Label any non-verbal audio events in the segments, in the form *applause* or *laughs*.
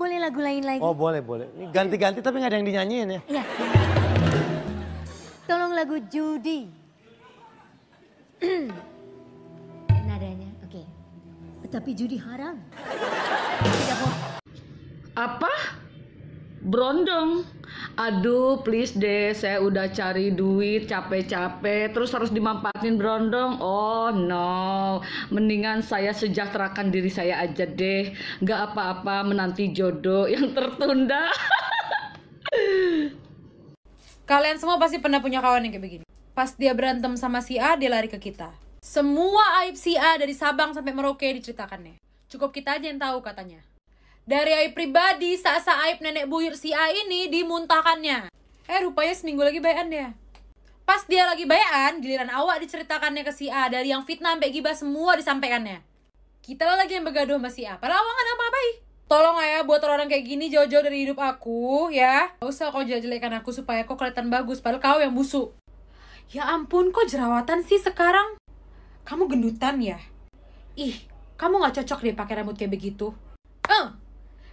Boleh lagu lain lagi? Oh boleh, boleh. ganti-ganti tapi nggak ada yang dinyanyiin ya? Iya. Tolong lagu Judi. *clears throat* Nadanya, oke. Okay. Tetapi judi haram. Tidak boleh. Apa? berondong. Aduh, please deh, saya udah cari duit capek-capek, terus harus dimanfaatin berondong. Oh no, mendingan saya sejahterakan diri saya aja deh. Gak apa-apa menanti jodoh yang tertunda. *laughs* Kalian semua pasti pernah punya kawan yang kayak begini. Pas dia berantem sama si A, dia lari ke kita. Semua aib si A dari Sabang sampai Merauke diceritakannya. Cukup kita aja yang tahu katanya. Dari Aib pribadi, sasa Aib nenek buyur si A ini dimuntahkannya. Eh, rupanya seminggu lagi bayan ya. Pas dia lagi bayan, giliran awak diceritakannya ke si A dari yang fitnah sampai gibah semua disampaikannya. Kita lagi yang bergaduh sama si A, padahal awak gak apa Tolong ya buat orang kayak gini jauh-jauh dari hidup aku ya. Gak usah kau jelek-jelekan aku supaya kau kelihatan bagus, padahal kau yang busuk. Ya ampun, kok jerawatan sih sekarang? Kamu gendutan ya? Ih, kamu gak cocok deh pakai rambut kayak begitu. Eh, uh,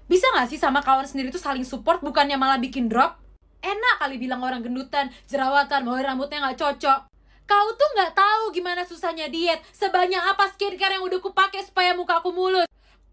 bisa gak sih sama kawan sendiri tuh saling support bukannya malah bikin drop? Enak kali bilang orang gendutan, jerawatan, mau rambutnya gak cocok. Kau tuh gak tahu gimana susahnya diet, sebanyak apa skincare yang udah kupake supaya muka aku mulus.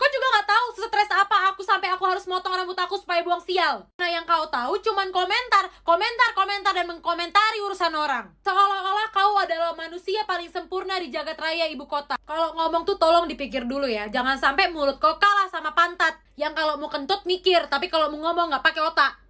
Kau juga nggak tahu stres apa aku sampai aku harus motong rambut aku supaya buang sial. Nah yang kau tahu cuman komentar, komentar, komentar dan mengkomentari urusan orang. Seolah-olah kau adalah manusia paling sempurna di jagat raya ibu kota. Kalau ngomong tuh tolong dipikir dulu ya, jangan sampai mulut kau kalah sama pantat. Yang kalau mau kentut mikir, tapi kalau mau ngomong nggak pakai otak.